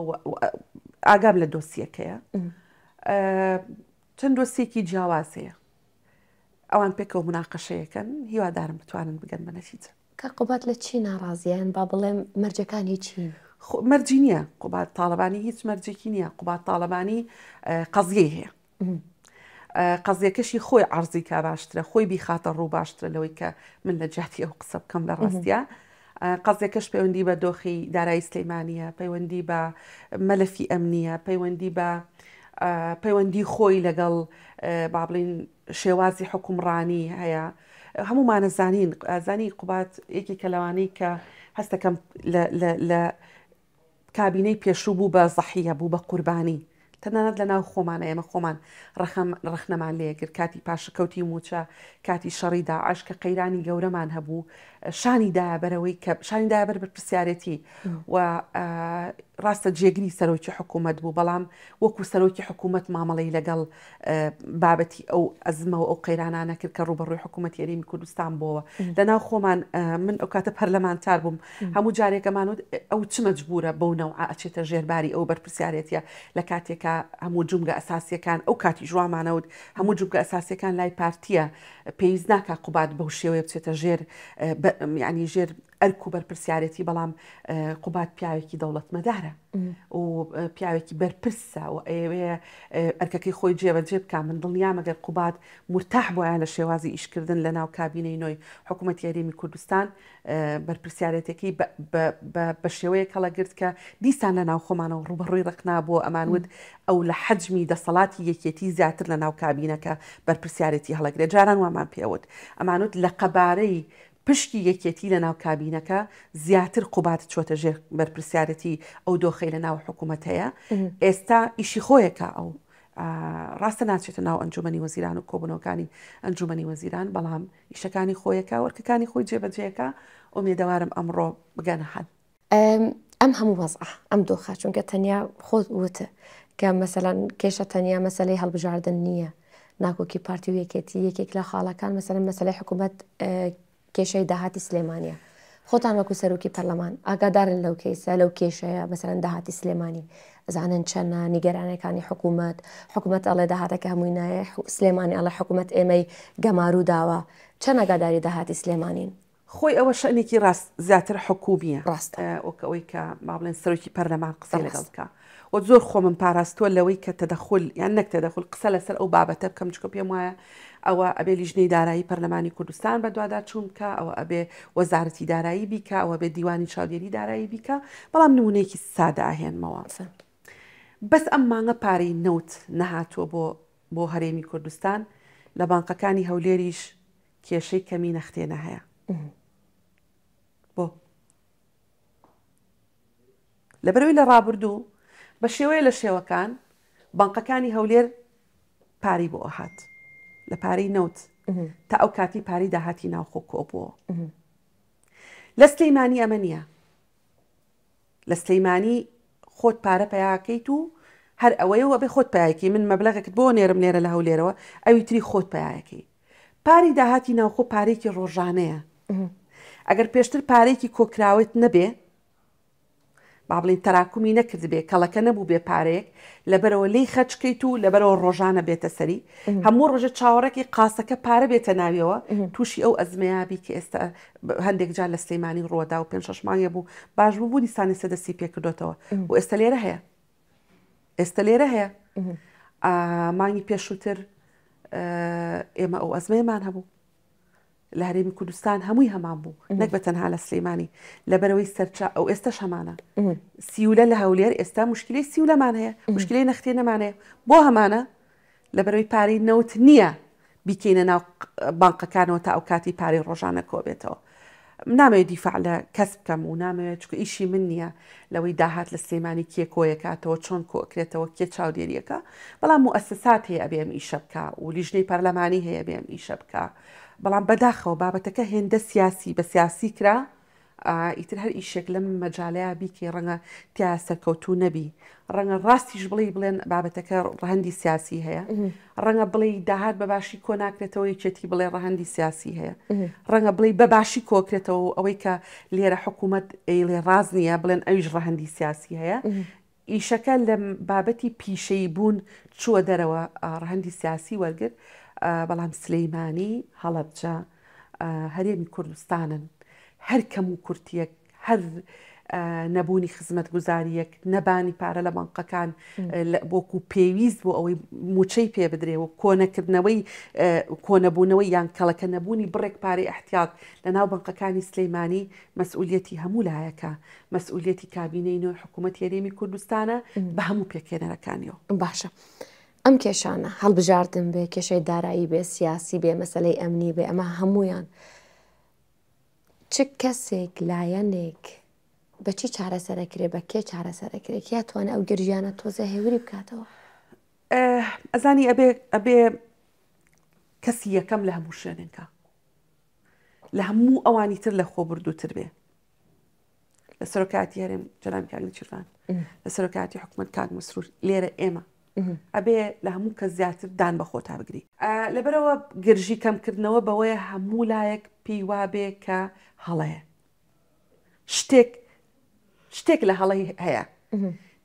ئاگام لە دۆسیەکەیە چەند دۆسیێکی جیاوازەیە ئەوان پێکەوە مناقەشەیەکەن هیوادارم بتوانن بگەن بە نەتیجە
کە قوبات لە چی ناڕازیان با بڵێم مەرجەکانی چین مەرجی نییە
قوبات تاالبانی هیچ مەرجێکی نییە قوبات تاالبانی قەزیە هەیە قەزیەکەشی خۆی ئارزی کا باشترە خۆی بیخاتە ڕوو باشترە لەوەی کە من لە جاتی ئەو قسە بکەم لە ڕاستە. قەزیەکەش پەیوەندی بە دۆخی دارایی سلەیمانە پەیوەندی بە مەلەفی ئەمنیە پەیوەندی بە پەیوەندی خۆی لەگەڵ بابلین شێوازی حکومڕانی هەیە هەمومانە زانین زانی قوبات یەکی کەلەوانەی کە هەستەکەم لە کابینەی پێشوو بوو بە زەحیە بوو بە قوربانی تەنانەت لە ناو خۆمانە ئێمە خۆمان ڕخنەمان لێگر کاتی پاش کەوتی موچە کاتی شەڕیدا عش کە قەیرانی گەورەمان هەبوو اه، شانی دابەرەوەی کە شانی دابەر بر پرسیارەتی و اه، ڕاستە جێگری سەرۆکی حکوومەت بوو بەڵام وەکو سەرۆکی حکوومەت مامەڵی لەگەڵ اه، بابەتی ئەو ئەزمە و ئەو قەیرانانە کرد کە ڕوبەڕووی حکوومەت یاریمی کوردستان بووە لەناو خۆمان من ئەو کاتە پەرلەمانتار بووم هەموو جارێکەمانوت ئەو چ مەجبورە بەو نەوە ئاچێتە ژێرباری ئەو بەرپسیارەتە لە کاتێکە کە هەموو جومگە ئەساسیەکان ئەو کاتی ژوامانەوت هەموو جومگە ئەساسیەکان لای پارتیە پێویست ناکە قوبات بەو شێوەیە بچێتە ژێر ینی ژێر ئەرک آه، و بەرپرسیارەتی بەڵام قوبات پیاوێکی دەوڵەتمە دارە و پیاوێکی آه، آه، بەرپرسە و ئێوەیە ئەرکەکەی خۆی جێبەجێ بکە من دڵنیا مەگەر قوبات مرتاح بۆیان لە شێوازی ئیشکردن لە ناو کابینەی نوۆی حکوومەت یاریمی کوردستان بەرپرسیارەتێکی بە شێوەیە کەڵەگرت کە دیسان لە ناو خۆمانەوە ڕوبڕووی ڕقنا بۆ ئەمانود ئەو لە حەجمی دەسەڵاتی یەکێتی زیاتر لە ناو کابینەکە بەرپرسیارەتی هەڵەگرێت جاران وامان پێوت ئەمانوت لە قەبارەی پشتی یەکێتی لە ناو کابینەکە زیاتر قوبات چۆتە ژێر بەرپسیارەتی ئەو دۆخی لە ناو حکوومەت هەیە ئێستا ئیشی خۆیەکە ئەو ڕاستە ناچێتە ناو ئەنجومی وەزیران و کۆبنەوەکانی ئەنجومی وەزیران بەڵام ئیشەکانی خۆیەکە وەرکەکانی خۆی جێبەجێەکە ئۆمێدەوارم ئەمڕۆ بگەن حەن
ئەم هەموو وەزع ئەم دۆخە چونکە تەنیا خۆت وتە کە مەسەلاەن کێشە تەنیا مەسلەی هەڵبژاردن نییە ناکۆکی پارتی و یەکێتی یەکێک لە خاڵەکان مەسەرم مەسلەی حکوومەت کێشەی داهاتی سلێمانە خۆتان وەکو سەرۆکی پەرلەمان ئاگادارن لەو کەیسە لەو کێشەیە بەسەرەن داهاتی سلێمانی زانن چەندە نیگەرانەکانی حکوومەت حکوومەت ئەڵێ داهاتەکە هەمووینایە سلێمانی ئەڵە حکوومەت ئێمەی گەمار و داوە چەند ئەگاداری داهاتی سلێمانین
خۆی ئەوە شەنێکی ڕاست زیاتر حکوومیە ڕاست وەکەوەی اه، کە ما بڵێن سەرۆکی پەرلەمان قسە لەگەڵکە. و زۆر خۆمم پاراستووە لەوەی کە تەدەخل یان نەک تەدەخل قسە لەسەر ئەو بابەتە بکەم چکە پێم وایە ئەوە ئەبێ لیژنەی دارایی پەرلەمانی کوردستان بە دووادا چوونکە ئەوە ئەبێ وەزارەتی دارایی بیکە ئەوە بێ دیوانی چاودێری دارایی بیکە بەڵام نمونەیەکی سادە ئاهێنمەوە بەس ئەم مانگە پارەی نەوت نەهاتووە بۆ بۆ هەرێمی کوردستان لە بانقەکانی هەولێریش کێشەی کەمی نەختێنە هەیە بۆ لەبەرەوەی لە ڕابردوو بە شێوەیە لە شێوەکان بانقەکانی هەولێر پاری بۆ ئەهات لە پارەی نەوت تا ئەو کاتی پاری داهاتی ناوخۆ کۆبووە لە سلەیمانی ئەمە نییە لە سلەیمانی خۆت پارە پیاکەیت و هەر ئەوەیەوە بێ خۆت پایەکی من مەبلغێکت بۆ نێرم لێرە لە هەولێرەوە ئەوی تری خۆت پایەکەی پاری داهاتی ناوخۆ پارێکی ڕۆژانەیە ئەگەر پێشتر پارێکی کۆکراوت نەبێ با بڵین تەراکومی نەکرد بێ کەڵەکە نەبوو بێ پارەیەک لەبەرەوە لی خەچکەیت و لەبەرەوە ڕۆژانە بێتە سەری هەموو ڕۆژە چاوەڕێکی قاسەکە پارە بێتە ناویەوە تووشی ئەو ئەزمەیابی کە ئێستا هەندێک جار لە سلەیمانی ڕۆدا و پێ شەشمانە بوو باش بوو بوو نیسانی سەدەسی پێکردوێتەوە و ئێستا لێرە هەیە ئێستا لێرە هەیە مانگی پێشووتر ئێمە ئەو ئەزمەیەمان هەبوو لە هەرێمی کوردستان هەمووی هەمان بوو نەک بە تەنها لە سلەیمانی لەبەرەوەی سەرچ ئەو ئێستاش هەمانە سیولە لە هەولێر ئێستا مشکلی سیولەمان هەیە مشکلی نەختێ نەمانەیە بۆ هەمانە لەبەرەوەی پارەی نەوت نییە بیکەینە ناو بانقەکانەوە تا ئەو کاتی پارەی ڕۆژانە کۆبێتەوە نامەوێت دیفاع لە کەس بکەم و نامەوێت چکو ئیشی من نییە لەوەی داهات لە سلێمانی کێ کۆیەکاتەوە چۆن کۆکرێتەوە کێ چاودێریەکە بەڵام و ئەسسات هەیە ئەبێم ئیشە بکە و لیژنەی پەرلەمانی هەیە بێم ئیشە بکە بەڵام بەداخەوە بابەتەکە هێندە سیاسی بە سیاسی کرا ئیتر هەر ئیشێک لەم مەجاالەیە بیکە ڕەنگە تیاسەکەوتو نەبی ڕەنگە ڕاستیش بڵێ بڵێن بابەتەکە ڕەهندی سیاسی هەیە ڕەنگە بڵێ داهات بەباشی کۆناکرێتەوە یەکێتی بڵێ ڕەهندی سیاسی هەیە ڕەنگە بڵێ بەباشی کۆکرێتەوە ئەوەی کە لێرە حکوومەت ئەیلێ ڕاز نییە بڵێن ئەویش ڕەهندی سیاسی هەیە ئیشەکە لە بابەتی پیشەی بوون چووە دەرەوە ڕەهندی سیاسی وەرگرت بەڵام سلەیمانی هەڵەبجە هەرێمی کوردستانن هەر کەم و کورتیەک هەر نەبوونی خزمەت گوزاریەک نەبانی پارە لە بانقەکان بۆکو پێویست بۆ ئەوەی موچەی پێ بدرێەوە کۆنەکردنەوەی کۆنەبوونەوەی یان کەڵەکە نەبوونی بڕێک پارەی ئەحتیات لە ناو بنقەکانی سلەیمانانی مەسئولەتی هەموو لایەکە
مەسئولەتی کابینەی نوێ حکوومەت یاێمی کوردستانە بە هەموو پێکێنەرەکانیەوە باشە. ئەم کێشانە هەڵبژاردن بێ کێشەی دارایی بێ سیاسی بێ مەسلەی ئەمنی بێ ئەمە هەمویان چ کەسێک لایەنێک بەچی چارەسەرەکرێ بە کێ چارەسەرەکرێت یا توانە ئەو گرژیانە تۆزە هێوری بکاتەوە
ئەزانی ئەبێ کەسی یەکەم لە هەموو شوێنێکە لە هەموو ئەوانی تر لە خۆ بردووتر بێ لە سەرۆکاتی هەرێم جەلامی کاگنی چرفان لە سەرۆکاتی حکوومەت کاک مسرور لێرە ئێمە ئەبێ لە هەموو کە زیاتر دان بە خۆتا بگری لەبەرەوە گرژی کەمکردنەوە بەوەیە هەموو لایەک پێی وابێ کە هەڵەیە شتێک شتێک لە هەڵی هەیە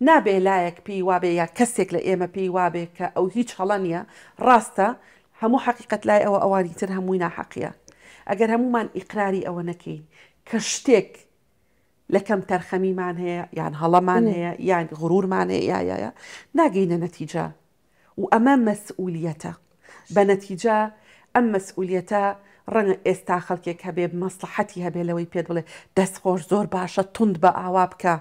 نابێ لایەک پێی وابێ یا کەسێک لە ئێمە پێی وابێ کە ئەو هیچ هەڵە نیە ڕاستە هەموو حقیقت لای ئەوە ئەوانی تر هەمووی ناحەقیە ئەگەر هەمومان ئیقراری ئەوە نەکەین کە شتێک لە کەم تەرخەمیمان هەیە یان هەڵەمان هەیە یان غرورمان هەیە یایە ناگەینە نەتیجا و ئەمە مەسئولیەتە بە نەتیجا ئەم مەسئولیەتە ڕەنگە ئێستا خەڵکێک هەبێ مەسلحەتی هەبێ لەوەی پێ بڵێ دەستخۆش زۆر باشە تند بە ئاوا بکە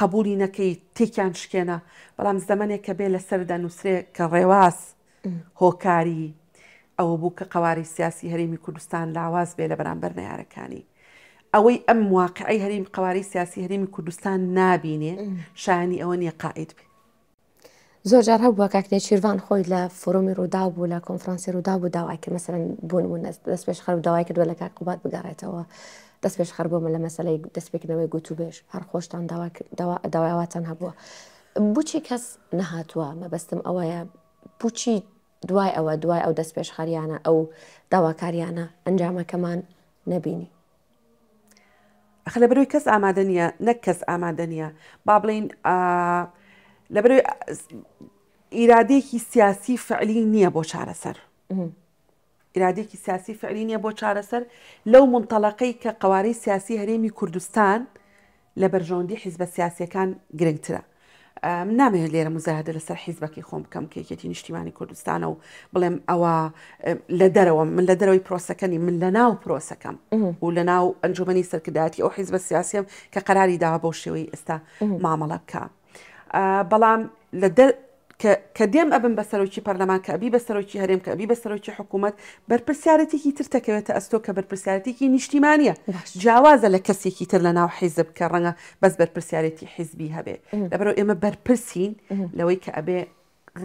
قبولی نەکەی تێکیان شکێنە بەڵام زەمانێک کە بێ لەسەردا نووسێ کە ڕێواز هۆکاری ئەوە بوو کە قواری سیاسی هەرێمی کوردستان لاواز بێ لە بەرامبەر نەیارەکانی ئەوەی ئەم واقعی هەریم قوارەی سیاسی هەرمی کوردستان نابینێ شانی ئەوە نیە قائید بێ
زۆرجار هەبووە کاکنێ چیروان خۆی لە فۆمی ڕوودا بوو لە کۆنفرانسی ڕوودا بوو داواکە مەسەرەن بوون دەست پێش خەر داوای کردووە لە کاک قوبات بگارێتەوە دەست پێش خەر بوومە لە مەسلەی دەستپێکردنەوەی گوتوبێش هەر خۆشتان داواواتان هەبووە بچی کەس نەهاتووە مەبەستم ئەوەیە بچی دوای ئەوە دوای ئەو دەست پێش خەریانە ئەو داواکاریانە ئەنجامەکەمان نەبینی خە لە بەروی کەس ئامادە نیە نەک کەس
ئامادە نیە با بڵین لە بەروی ئیرادێکی سیاسی فعلی نییە بۆ چارەسەر ئیرادێکی سیاسی فعلی نییە بۆ چارەسەر لەو منتەلەقەی کە قوارەی سیاسی هەرێمی کوردستان لە بەرژۆندی حیزبە سیاسیەکان گرنگترە نامەوێت لێرە مزاهدە لەسەر حیزبەکی خۆم بکەم کێکێتی نیشتیمانی کوردستانە و بڵێم ئەوە لە دەرەوە من لە دەرەوەی پرۆسەکەنی من لە ناو پرۆسەکەم و لە ناو ئەنجومنی سەرکردداتی ئەو حیزبە سیاسیم کە قەراری داوا بۆ شێوەی ئێستا مامەڵە بکە. بەڵام کە دێم ئەبن بە سەرۆکی پەرلەمان کەبی بە سەرۆکی هەرێم کەبی بە سەرۆکی حکوومەت بەرپسیارەتێکی تر تەکەوێتە ئەستۆ کە بەرپسیارەتێکی نیشتیمانە جیاوازە لە کەسێکی تر لە ناو حیزب کە ڕەنگە بەس بەرپسیارەتی حیزبی هەبێ لەبەرەوە ئێمە بەرپرسین لەوەی کە ئەبێ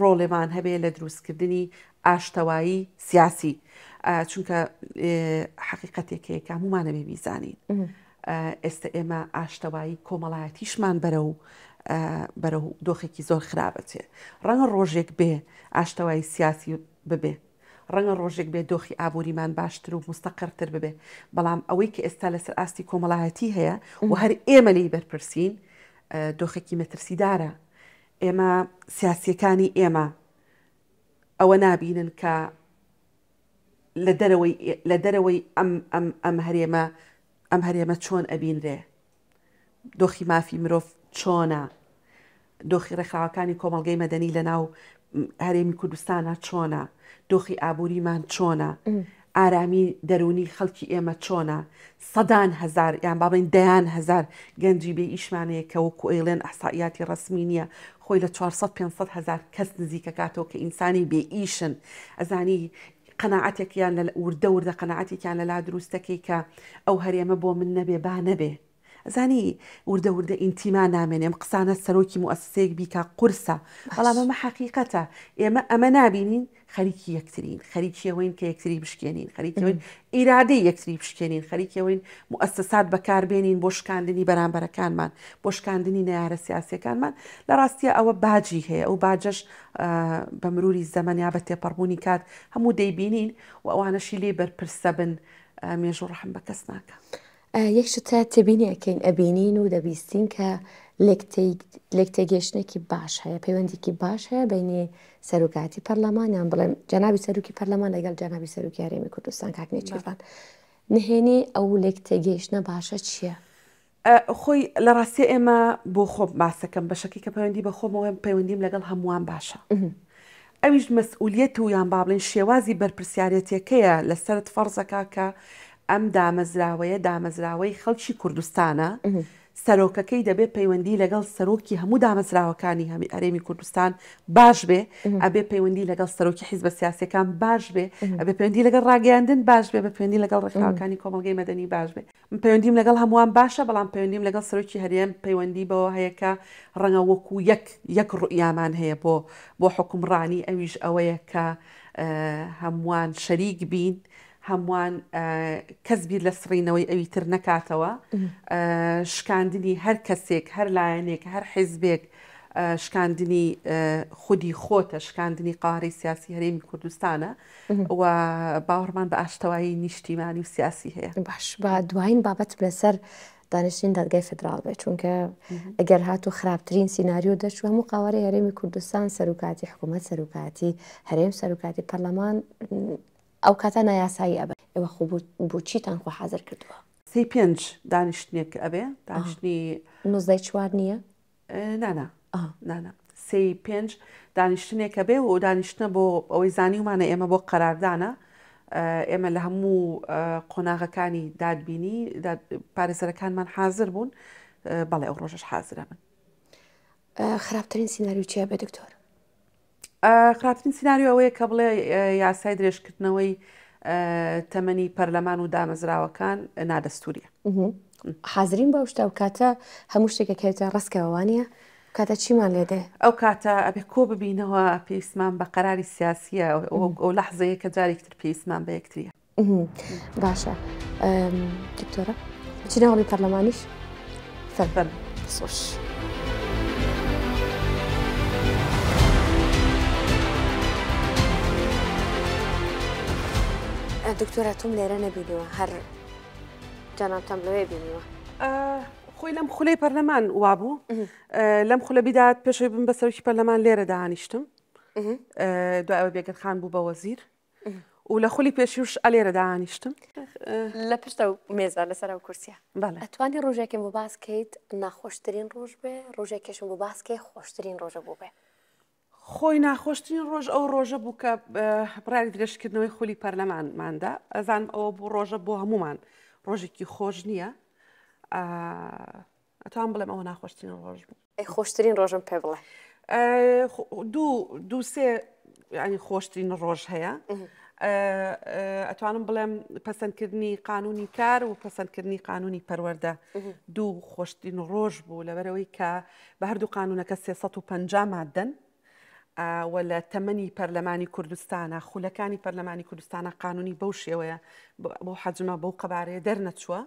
ڕۆڵێمان هەبێ لە دروستکردنی ئاشتەوایی سیاسی چونکە حقیقەتێکەیە کە هەمومانە بێ بیزانین ئێستا ئێمە ئاشتەوایی کۆمەڵایەتیشمان بەرە و بەرە دۆخێکی زۆر خراپەچێ ڕەنگە ڕۆژێک بێ ئاشتەوای سیاسی ببێ ڕەنگە ڕۆژێک بێ دۆخی ئابوووریمان باشتر و مستەقەرتر ببێ بەڵام ئەوەی کە ئێستا لەسەر ئاستی کۆمەڵایەتی هەیە و هەر ئێمە لی بەرپرسین دۆخێکی مەترسیدارە ئێمە سیاسیەکانی ئێمە ئەوە نابینن کە لە دەرەوەی ئەم هەرێمە ئەم هەرێمە چۆن ئەبینرێ دۆخی مافی مرۆڤ چۆنە دۆخی ڕێکخراوەکانی کۆمەلگەی مەدەنی لە ناو هەرێمی کوردستانە چۆنە دۆخی ئابووریمان چۆنە ئارامی دەرونی خەڵکی ئێمە چۆنە سەدان هزار یان باڵین دەیان هزار گەنجی بێ ئیشمانەیە کە وەکو ئێڵێن ئەسائیاتی ڕسمی نییە خۆی لە 400 هزار کەس نزیکە کاتەوە کە ئینسانی بێ ئیشن ئەزانی قەنەعاتێکیان لە وردە وردە قەنەعاتێکیان لەلا دروستەکەی کە ئەو هەرێمە بۆ من نەبێ با نەبێ زانی وردە وردە ئینتیما نامێنێم قسانە سەرۆکی موەسسەیەک بیکە قورسە بەڵام ئەمە حقیقەتە ئێمە ئەمە نابینین خەریکی یەکترین خەریکیەوەین کە یەکتری بشکێنین خەریکەوەین ئیرادەی یەکتری بشکێنین خەریکەوەین موەسسات بەکاربێنین بۆ شکاندنی بەرامبەرەکانمان بۆ شکاندنی نارە سیاسەکانمان لە ڕاستیە ئەوە باجی هەیە ئەو باجش بە مروری زەمەنیا بە تێپەڕبوونی کات هەموو دەیبینین و ئەوانەشی لێ بەرپرسە بن
مێژوو ڕحم بە کەس ناکە. یەکشتە تبینیەکەین ئەبینین و دەبیستین کە لێک تێگەشتێکی باش هەیە پەیوەندێکی باش هەیە بینی سەرۆکاتی پەرلەمانیان بڵێن جەناوی سەرروکی پەرلەمان لەگەڵ جەناوی سەرروکی یاریێمی کوردستان کاکنێ چێفان نهێنی ئەو لێک تێگەیشتە باشە چییە؟
خۆی لە ڕاستی ئێمە بۆ خۆم باسەکەم بەشکی کە پەیوەندی بە خۆمەوە پەیوەندیم لەگەڵ هەمووان باشە. ئەویش مەسئولەت و یان با بڵێن شێوازی بەرپسیارەتەکەیە لەسرت فەرزەکە کە ئەم دامەزراوەیە دامەزراوەی خەڵکی کوردستانە سەرۆکەکەی دەبێت پەیوەندی لەگەڵ سەرۆکی هەموو دامەزراوەکانی هەمی ئەرێمی کوردستان باش بێ ئەبێ پەیوەندی لەگەڵ سەرۆکی حیز بە سیاسەکان باش بێ ئەبێ پەیوەندی لەگەڵ ڕاگەاندن باش بێ بە پەیوەندی لەگەڵ ڕێکخاوەکانی کۆمەلگەی مەدەنی باش بێ من پەیوەندیم لەگەڵ هەمووان باشە بەڵام پەیوەندیم لەگەڵ سەرۆکی هەرێم پەیوەندی بەوە هەیەکە ڕەنگە وەکو یەک یەک ڕوئیامان هەیە بۆ بۆ حکومڕانی ئەویش ئەوەیە کە هەمووان شەریک بین. هەمووان کەسبی لە سڕینەوەی ئەوی تر نەکاتەوە شکاندنی هەر کەسێک هەر لایەنێک هەر حیزبێک شکاندنی خودی خۆتە شکاندنی قاری سیاسی هەرێمی کوردستانە و باوەڕمان بە ئاشتەوایی نیشتیمانی و
سیاسی هەیە باش با دوایین بابەت لەسەر دانیشتین دادگای فدرال بێت چونکە ئەگەر هاتو خراپترین سناریو دەچ هەموو قاوەڕی هەرێمی کوردستان سەرکاتی حکوومەت سەرکاتی هەرێم سەرکاتی پەرلەمان ئەو کاتە نایاسایی ئەبە ئێوە خۆ بۆچیتان خۆ حاضر کردووە سی پێنج دانیشتنێک ئەبێ دانیشتنی نوزدای
چوار نییە نانا نانا سی پێنج دانیشتنێکە بێ و دانیشتە بۆ ئەوەی زانی ومانە ئێمە بۆ قەراردانە ئێمە لە هەموو قۆناغەکانی دادبینی پارێزەرەکانمان حاضر بوون بەڵێ ئەو ڕۆژش
حاضرە من خراپترین سینناریوچیە بە دکتۆر
خراپترین سناریو ئەوەیە کە بڵێ یاسای درێژکردنەوەی تەمەنی پەرلەمان و دامەزراوەکان نادەستوریە
حازرین بە شتا و کاتە هەموو شتێکە کەوتە ڕستکەوانە کاتە چیمان لێدێ
ئەو کاتە ئەبێ کۆ ببینەوە پێیسمان بە قەراری سیاسیە ئەو لەحزەیە کە جارێکتر پێیسمان بە یەکتریە
باشە دکتۆرە چینەوەڵی پەرلەمانیش سەرفەر سوش. دکتۆرە تۆم لێرە نەبینیوە هەر جاناتەم لەوێ بینیوە خۆی لەم خولەی
پەرلەمان وابوو لەم خولە بیدات پێشی بم بەسەرکی پەرلەمان لێرە داهانیشتم دو ئەوە بێگەر خان بوو بە وەزیر و لە خولی پێشیوش ئەلێرە داهانیشتم
لە پشتە و مێزە لەسەر و کورسیا ئەتوانی ڕۆژێکم بۆ باسکەیت ناخۆشترین ڕۆژ بێ ڕۆژێکێشم بۆ باسکەی خۆشترین ڕۆژە بوو بێ خۆی ناخۆشترین ڕۆژ
ئەو ڕۆژە بوو کە بڕای درێژکردنەوەی خولی پەرلەمانماندا ئەزانم ئەوە بۆ ڕۆژە بۆ هەمومان ڕۆژێکی خۆش نییە ئەتوان بڵێم ئەوە ناخۆشترین ڕۆژ
بوو خۆشترین ڕۆژم پێ بڵێ دوو دوو سێ
ینی خۆشترین ڕۆژ هەیە ئەتوانم بڵێم پەسەندکردنی قانونی کار و پەسەندکردنی قانونی پەروەەردە دوو خۆشتین ڕۆژ بوو لەبەرەوەی کە بە هەردوو قانونەکە 350 مادەن وە لە تەمەنی پەرلەمانی کوردستانە خولەکانی پەرلەمانی کوردستانە قانونی بەو شێوەیە بۆ حەجمە بەو قەبارەیە دەرنەچووە.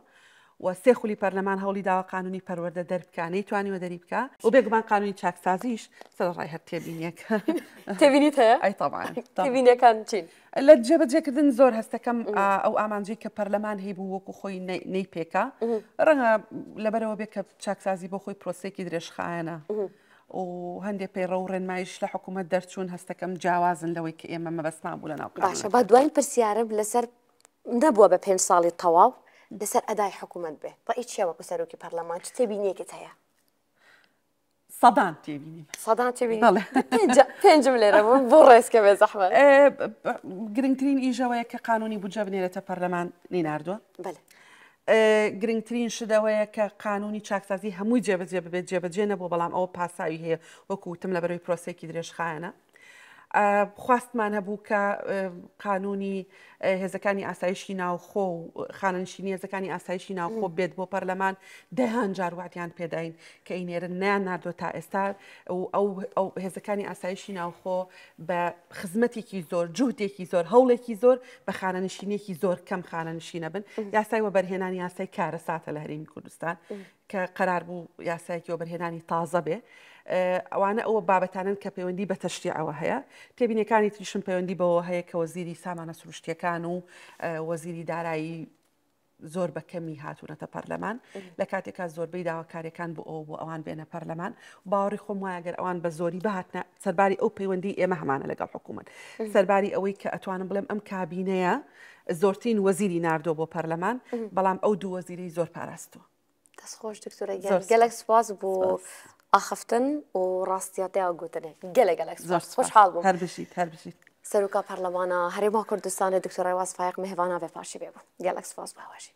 و سێ خولی پەرلەمان هەوڵی داوا قانونی پەروەەردە دەربکانەی توانیوە دەری بکە و بێگومان قانونی چاکسازیش سەرڕای هەر تێبینیەک تێبینیت هەیە ئەی تاوانبینەکان چین لە جێبەجێکردن زۆر هەستەکەم ئەو ئامانجی کە پەرلەمان هەی بوو وەکو خۆی نەی پێکە ڕەنگە لەبەرەوە بێت کە چاکسازی بۆ خۆی پرۆسێکی درێژخایەنە. وهندي پیڕورن مایش لە حکوومەت دەرچوون هەستەکەم جیاوازن لەوەی کە ئێمە مەبەستمان بوو لە ناو باشە با
دوای پرسیارم لەسەر نەبووە بە پێنج ساڵی تەواو لەسەر ئەدای حکوومەت بێ بە ئیچ چیاوەکو سەرۆکی پەرلەمان تێبینیەکت هەیە
سەدان تێبینی
سەدان پێنجم لێرە بۆ
ڕێزکە بێ زەحمە اه، گرنگترین ئیژەوەیە إيجا ويا كقانوني بجابني لتبرلمان نیناردووە بلى گرنگترین شدەوەیە کە قانونی چاکسازی هەمووی جێبەجێ ببێت جێبەجێ نەبوو بەڵام ئەوە پاساوی هەیە وەکوتم لە بەروی پرۆسێکی درێژخایەنە خواستمان هەبوو کە قانونی هێزەکانی ئاسایشی ناوخۆ و خاننشینی هێزەکانی ئاسایشی ناوخۆ بێت بۆ پەرلەمان دەهان جارواتیان پێداین کە ئینێرن نیان نردۆ تا ئێستا ئەو هێزەکانی ئاسایشی ناوخۆ بە خزمەتێکی زۆر جوودێکی زۆر هەوڵێکی زۆر بە خانەنشینێکی زۆر کەم خانەنشینە بن یاسای وەبەرهێنانی یاسای کارە ساتە لە هەرمی کوردستان کە قرار بوو یاسایەکی وەبەرهێنانی تازە بێ. ئەوانە ئەوە بابەتانن کە پەیوەندی بە تەشتی ئەوە هەیە تێبینەکانی تریشم پەیوەندی بەوە هەیە کە وەزیری سامانە سروشتیەکان و وەزیری دارایی زۆر بە کەمی هاتوونەتە پەرلەمان لە کاتێکا زۆربەی داواکاریەکان بۆ ئەو بۆ ئەوان بێنە پەرلەمان باوەڕی خۆم وایەگەر ئەوان بە زۆری بەهاتە سەرباری ئەو پەیوەندی ئێمە هەمانە لەگەڵ حکوومەت سەرباری ئەوەی کە ئەتوانم بڵێم ئەم کابینەیە زۆرترین وەزیری نردۆ بۆ پەرلەمان بەڵام ئەو دوو وەزیری زۆر پاراستوە
دەستخۆش دکتۆرە گەلک سواز بۆ ئاخفتن و ڕاستیاتیا گوتنێ گەلە گەلک خوش حال بوو هەر
بشیت هەر بشیت
سەرروکا پەرلەمانە هەرێما کوردستانە دکتۆڕای واز فایق مهێوانە بێ پاشی بێبوو گەلک سپاس باوەژی